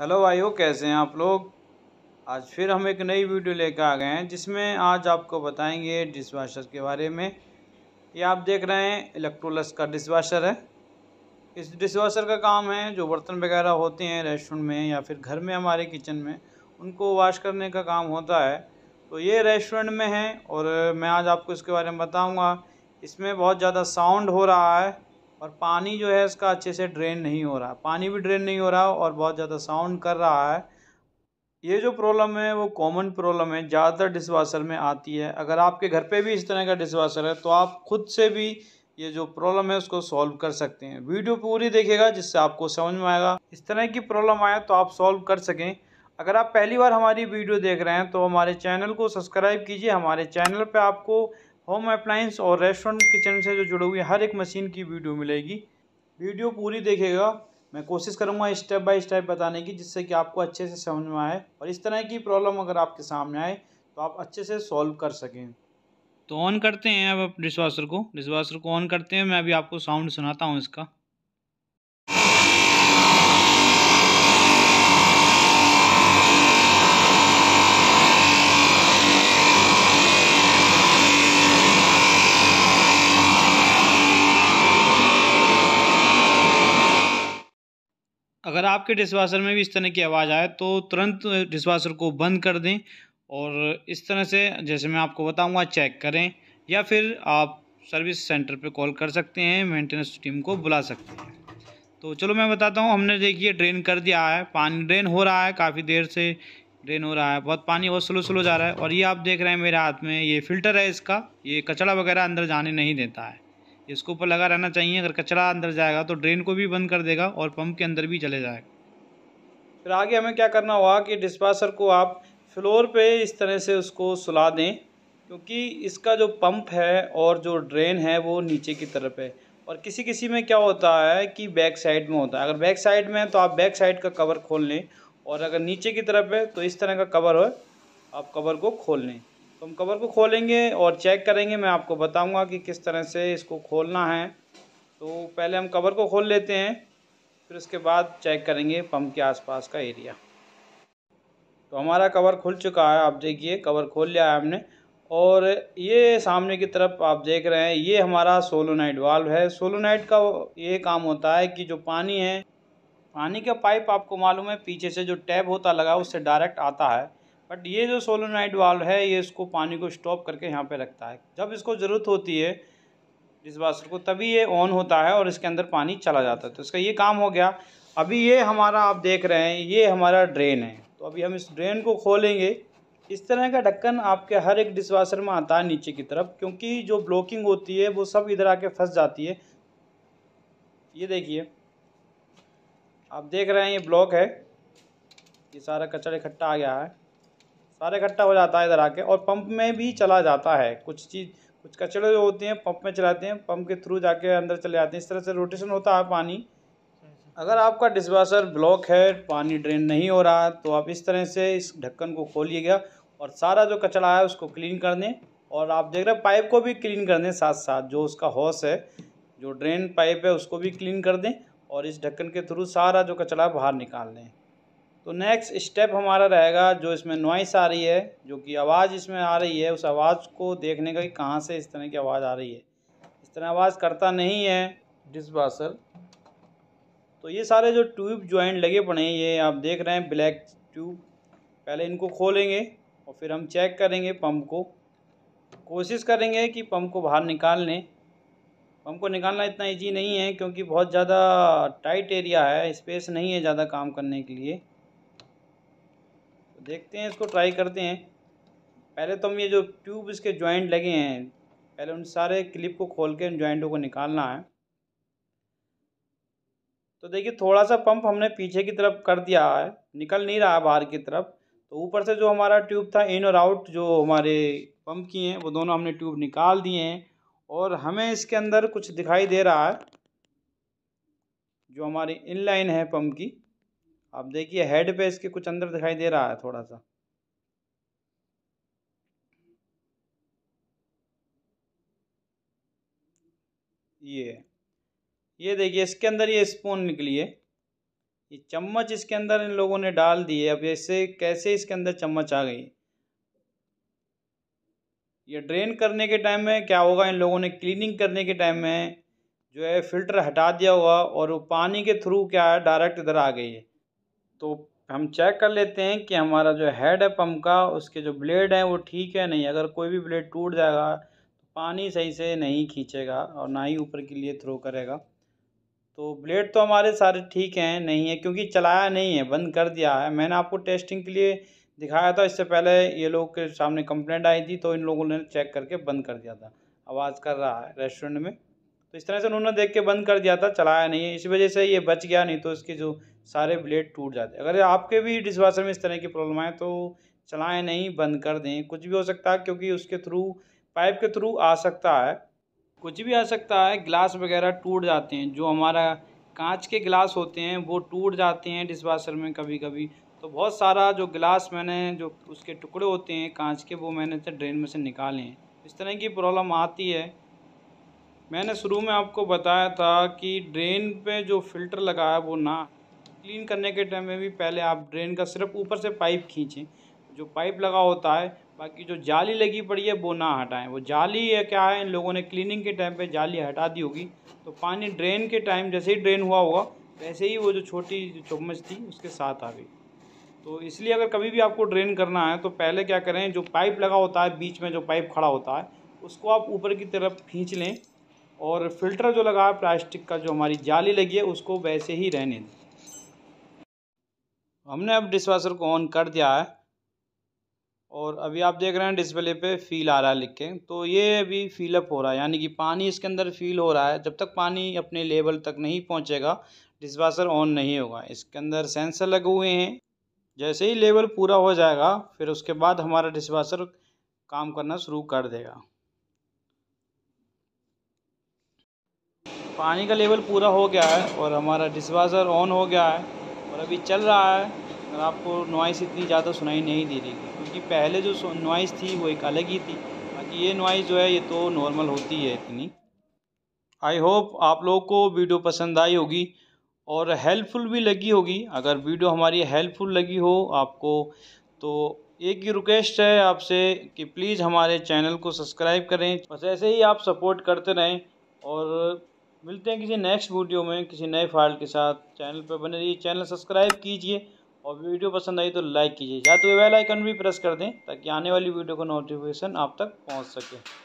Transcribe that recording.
hello भाइयों कैसे हैं आप लोग आज फिर हम एक नई वीडियो लेकर आ गए हैं जिसमें आज आपको बताएंगे डिशवाशर के बारे में ये आप देख रहे हैं इलेक्ट्रोलस का डिशवाशर है इस डिशवाशर का काम है जो बर्तन वगैरह होते हैं रेस्टोरेंट में या फिर घर में हमारे किचन में उनको वाश करने का काम होता है तो ये रेस्टोरेंट में है और मैं आज आपको इसके बारे में बताऊँगा इसमें बहुत ज़्यादा साउंड हो रहा है और पानी जो है इसका अच्छे से ड्रेन नहीं हो रहा पानी भी ड्रेन नहीं हो रहा और बहुत ज़्यादा साउंड कर रहा है ये जो प्रॉब्लम है वो कॉमन प्रॉब्लम है ज़्यादातर डिशवाशर में आती है अगर आपके घर पे भी इस तरह का डिशवाशर है तो आप खुद से भी ये जो प्रॉब्लम है उसको सॉल्व कर सकते हैं वीडियो पूरी देखेगा जिससे आपको समझ में आएगा इस तरह की प्रॉब्लम आए तो आप सॉल्व कर सकें अगर आप पहली बार हमारी वीडियो देख रहे हैं तो हमारे चैनल को सब्सक्राइब कीजिए हमारे चैनल पर आपको होम अप्लाइंस और रेस्टोरेंट किचन से जो जुड़े हुए हर एक मशीन की वीडियो मिलेगी वीडियो पूरी देखेगा मैं कोशिश करूँगा स्टेप बाय स्टेप बताने की जिससे कि आपको अच्छे से समझ में आए और इस तरह की प्रॉब्लम अगर आपके सामने आए तो आप अच्छे से सॉल्व कर सकें तो ऑन करते हैं अब डिशवाशर को डिशवाशर को ऑन करते हैं मैं अभी आपको साउंड सुनाता हूँ इसका अगर आपके डिशवाशर में भी इस तरह की आवाज़ आए तो तुरंत डिशवाशर को बंद कर दें और इस तरह से जैसे मैं आपको बताऊंगा चेक करें या फिर आप सर्विस सेंटर पे कॉल कर सकते हैं मेंटेनेंस टीम को बुला सकते हैं तो चलो मैं बताता हूँ हमने देखिए ड्रेन कर दिया है पानी ड्रेन हो रहा है काफ़ी देर से ड्रेन हो रहा है बहुत पानी बहुत स्लो स्लो जा रहा है और ये आप देख रहे हैं मेरे हाथ में ये फ़िल्टर है इसका ये कचड़ा वगैरह अंदर जाने नहीं देता है इसके ऊपर लगा रहना चाहिए अगर कचरा अंदर जाएगा तो ड्रेन को भी बंद कर देगा और पंप के अंदर भी चले जाएगा फिर आगे हमें क्या करना होगा कि डिस्पासर को आप फ्लोर पे इस तरह से उसको सुला दें क्योंकि इसका जो पंप है और जो ड्रेन है वो नीचे की तरफ है और किसी किसी में क्या होता है कि बैक साइड में होता है अगर बैक साइड में है तो आप बैक साइड का कवर खोल लें और अगर नीचे की तरफ है तो इस तरह का कवर हो आप कवर को खोल लें तो हम कवर को खोलेंगे और चेक करेंगे मैं आपको बताऊंगा कि किस तरह से इसको खोलना है तो पहले हम कवर को खोल लेते हैं फिर उसके बाद चेक करेंगे पम्प के आसपास का एरिया तो हमारा कवर खुल चुका है आप देखिए कवर खोल लिया है हमने और ये सामने की तरफ आप देख रहे हैं ये हमारा सोलोनाइट वाल्व है सोलोनाइट का ये काम होता है कि जो पानी है पानी का पाइप आपको मालूम है पीछे से जो टैब होता लगा उससे डायरेक्ट आता है बट ये जो सोलोनाइट वाल्व है ये इसको पानी को स्टॉप करके यहाँ पे रखता है जब इसको ज़रूरत होती है डिस वाशर को तभी ये ऑन होता है और इसके अंदर पानी चला जाता है तो इसका ये काम हो गया अभी ये हमारा आप देख रहे हैं ये हमारा ड्रेन है तो अभी हम इस ड्रेन को खोलेंगे इस तरह का ढक्कन आपके हर एक वाशर में आता है नीचे की तरफ क्योंकि जो ब्लॉकिंग होती है वो सब इधर आके फंस जाती है ये देखिए आप देख रहे हैं ये ब्लॉक है ये सारा कचरा इकट्ठा आ गया है सारा इकट्ठा हो जाता है इधर आके और पंप में भी चला जाता है कुछ चीज़ कुछ कचड़े जो होते हैं पंप में चलाते हैं पंप के थ्रू जाके अंदर चले जाते हैं इस तरह से रोटेशन होता है पानी अगर आपका डिशवाशर ब्लॉक है पानी ड्रेन नहीं हो रहा तो आप इस तरह से इस ढक्कन को खोलिएगा और सारा जो कचड़ा है उसको क्लीन कर दें और आप देख रहे पाइप को भी क्लीन कर दें साथ साथ जो उसका हॉस है जो ड्रेन पाइप है उसको भी क्लीन कर दें और इस ढक्कन के थ्रू सारा जो कचड़ा बाहर निकाल दें तो नेक्स्ट स्टेप हमारा रहेगा जो इसमें नॉइस आ रही है जो कि आवाज़ इसमें आ रही है उस आवाज़ को देखने का कि कहाँ से इस तरह की आवाज़ आ रही है इस तरह आवाज़ करता नहीं है बासर तो ये सारे जो ट्यूब ज्वाइंट लगे पड़े हैं ये आप देख रहे हैं ब्लैक ट्यूब पहले इनको खोलेंगे और फिर हम चेक करेंगे पम्प को कोशिश करेंगे कि पम्प को बाहर निकाल लें पम्प को निकालना इतना ईजी नहीं है क्योंकि बहुत ज़्यादा टाइट एरिया है स्पेस नहीं है ज़्यादा काम करने के लिए देखते हैं इसको ट्राई करते हैं पहले तो हम ये जो ट्यूब इसके जॉइंट लगे हैं पहले उन सारे क्लिप को खोल के उन जॉइंटों को निकालना है तो देखिए थोड़ा सा पंप हमने पीछे की तरफ कर दिया है निकल नहीं रहा बाहर की तरफ तो ऊपर से जो हमारा ट्यूब था इन और आउट जो हमारे पंप की हैं वो दोनों हमने ट्यूब निकाल दिए हैं और हमें इसके अंदर कुछ दिखाई दे रहा है जो हमारी इन लाइन है पंप की अब देखिए हेड पे इसके कुछ अंदर दिखाई दे रहा है थोड़ा सा ये ये देखिए इसके अंदर ये स्पून निकली है ये चम्मच इसके अंदर इन लोगों ने डाल दिए अब इससे कैसे इसके अंदर चम्मच आ गई ये ड्रेन करने के टाइम में क्या होगा इन लोगों ने क्लीनिंग करने के टाइम में जो है फिल्टर हटा दिया होगा और वो पानी के थ्रू क्या है डायरेक्ट इधर आ गई है तो हम चेक कर लेते हैं कि हमारा जो हेड है पम्प का उसके जो ब्लेड हैं वो ठीक है नहीं अगर कोई भी ब्लेड टूट जाएगा तो पानी सही से नहीं खींचेगा और ना ही ऊपर के लिए थ्रो करेगा तो ब्लेड तो हमारे सारे ठीक हैं नहीं है क्योंकि चलाया नहीं है बंद कर दिया है मैंने आपको टेस्टिंग के लिए दिखाया था इससे पहले ये लोग के सामने कंप्लेंट आई थी तो इन लोगों ने चेक करके बंद कर दिया था आवाज़ कर रहा है रेस्टोरेंट में तो इस तरह से उन्होंने देख के बंद कर दिया था चलाया नहीं इस वजह से ये बच गया नहीं तो इसके जो सारे ब्लेड टूट जाते अगर आपके भी डिशवाशर में इस तरह की प्रॉब्लम आए तो चलाएं नहीं बंद कर दें कुछ भी हो सकता है क्योंकि उसके थ्रू पाइप के थ्रू आ सकता है कुछ भी आ सकता है गिलास वगैरह टूट जाते हैं जो हमारा कांच के गिलास होते हैं वो टूट जाते हैं डिशवाशर में कभी कभी तो बहुत सारा जो गिलास मैंने जो उसके टुकड़े होते हैं कांच के वो मैंने ड्रेन में से निकाले हैं इस तरह की प्रॉब्लम आती है मैंने शुरू में आपको बताया था कि ड्रेन पे जो फिल्टर लगा है वो ना क्लीन करने के टाइम में भी पहले आप ड्रेन का सिर्फ ऊपर से पाइप खींचें जो पाइप लगा होता है बाकी जो जाली लगी पड़ी है वो ना हटाएं वो जाली है क्या है इन लोगों ने क्लीनिंग के टाइम पे जाली हटा दी होगी तो पानी ड्रेन के टाइम जैसे ही ड्रेन हुआ होगा वैसे ही वो जो छोटी चम्मच थी उसके साथ आ गई तो इसलिए अगर कभी भी आपको ड्रेन करना है तो पहले क्या करें जो पाइप लगा होता है बीच में जो पाइप खड़ा होता है उसको आप ऊपर की तरफ खींच लें और फिल्टर जो लगा है प्लास्टिक का जो हमारी जाली लगी है उसको वैसे ही रहने दें हमने अब डिशवाशर को ऑन कर दिया है और अभी आप देख रहे हैं डिस्प्ले पे फील आ रहा है लिख के तो ये अभी फीलअप हो रहा है यानी कि पानी इसके अंदर फील हो रहा है जब तक पानी अपने लेवल तक नहीं पहुंचेगा डिशवाशर ऑन नहीं होगा इसके अंदर सेंसर लगे हुए हैं जैसे ही लेवल पूरा हो जाएगा फिर उसके बाद हमारा डिशवाशर काम करना शुरू कर देगा पानी का लेवल पूरा हो गया है और हमारा डिशवाशर ऑन हो गया है और अभी चल रहा है और आपको नॉइस इतनी ज़्यादा सुनाई नहीं दे रही क्योंकि पहले जो नॉइस थी वो एक अलग ही थी बाकी ये नॉइस जो है ये तो नॉर्मल होती है इतनी आई होप आप लोगों को वीडियो पसंद आई होगी और हेल्पफुल भी लगी होगी अगर वीडियो हमारी हेल्पफुल लगी हो आपको तो एक ही रिक्वेस्ट है आपसे कि प्लीज़ हमारे चैनल को सब्सक्राइब करें बस ऐसे ही आप सपोर्ट करते रहें और मिलते हैं किसी नेक्स्ट वीडियो में किसी नए फाइल के साथ चैनल पर बने रहिए चैनल सब्सक्राइब कीजिए और वीडियो पसंद आई तो लाइक कीजिए या तो बेल आइकन भी प्रेस कर दें ताकि आने वाली वीडियो का नोटिफिकेशन आप तक पहुंच सके